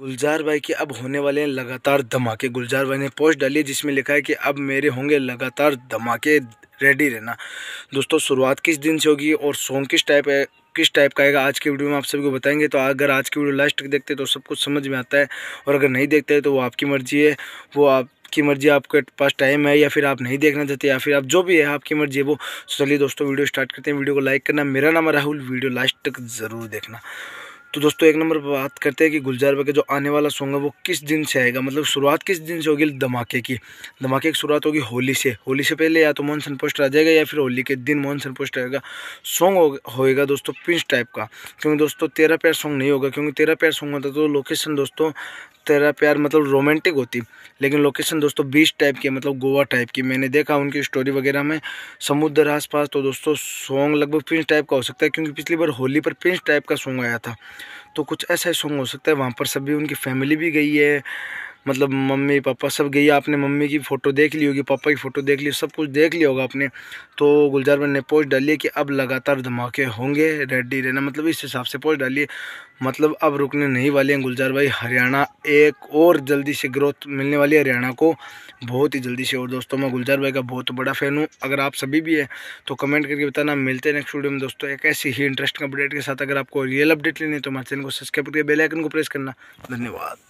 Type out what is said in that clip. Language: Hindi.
गुलजार भाई के अब होने वाले हैं लगातार धमाके गुलजार भाई ने पोस्ट डाली है जिसमें लिखा है कि अब मेरे होंगे लगातार धमाके रेडी रहना दोस्तों शुरुआत किस दिन से होगी और सॉन्ग किस टाइप है किस टाइप का आएगा आज की वीडियो में आप सभी को बताएंगे तो अगर आज की वीडियो लास्ट तक देखते हैं तो सब कुछ समझ में आता है और अगर नहीं देखते हैं तो वो आपकी मर्ज़ी है वो आपकी मर्जी आपके पास टाइम है या फिर आप नहीं देखना चाहते या फिर आप जो भी है आपकी मर्जी है वो तो चलिए दोस्तों वीडियो स्टार्ट करते हैं वीडियो को लाइक करना मेरा नाम राहुल वीडियो लास्ट तक ज़रूर देखना तो दोस्तों एक नंबर पर बात करते हैं कि गुलजार भाई का जो आने वाला सॉन्ग है वो किस दिन से आएगा मतलब शुरुआत किस दिन से होगी धमाके की धमाके की शुरुआत होगी होली से होली से पहले या तो मोहन पोस्टर आ जाएगा या फिर होली के दिन मोहन पोस्टर आएगा सॉन्ग होएगा दोस्तों पिंच टाइप का क्योंकि दोस्तों तेरह पैर सॉन्ग नहीं होगा क्योंकि तेरह पैर सॉन्ग होता तो लोकेशन दोस्तों तेरा प्यार मतलब रोमांटिक होती लेकिन लोकेशन दोस्तों बीच टाइप की मतलब गोवा टाइप की मैंने देखा उनकी स्टोरी वगैरह में समुद्र आसपास तो दोस्तों सॉन्ग लगभग प्रिंस टाइप का हो सकता है क्योंकि पिछली बार होली पर प्रिंस टाइप का सॉन्ग आया था तो कुछ ऐसा ही सॉन्ग हो सकता है वहाँ पर सभी उनकी फैमिली भी गई है मतलब मम्मी पापा सब गई आपने मम्मी की फ़ोटो देख ली होगी पापा की फ़ोटो देख ली सब कुछ देख लिया होगा आपने तो गुलजार भाई ने पोस्ट डाली कि अब लगातार धमाके होंगे रेडी रहना मतलब इस हिसाब से पोस्ट डाली मतलब अब रुकने नहीं वाले हैं गुलजार भाई हरियाणा एक और जल्दी से ग्रोथ मिलने वाली है हरियाणा को बहुत ही जल्दी से और दोस्तों मैं गुलजार भाई का बहुत बड़ा फ़ैन हूँ अगर आप सभी भी हैं तो कमेंट करके बताना मिलते हैं नेक्स्ट वीडियो में दोस्तों एक ऐसी ही इंटरेस्टिंग अपडेट के साथ अगर आपको रियल अपडेट लेनी है तो हमारे चैनल को सब्सक्राइब करके बेलाइकन को प्रेस करना धन्यवाद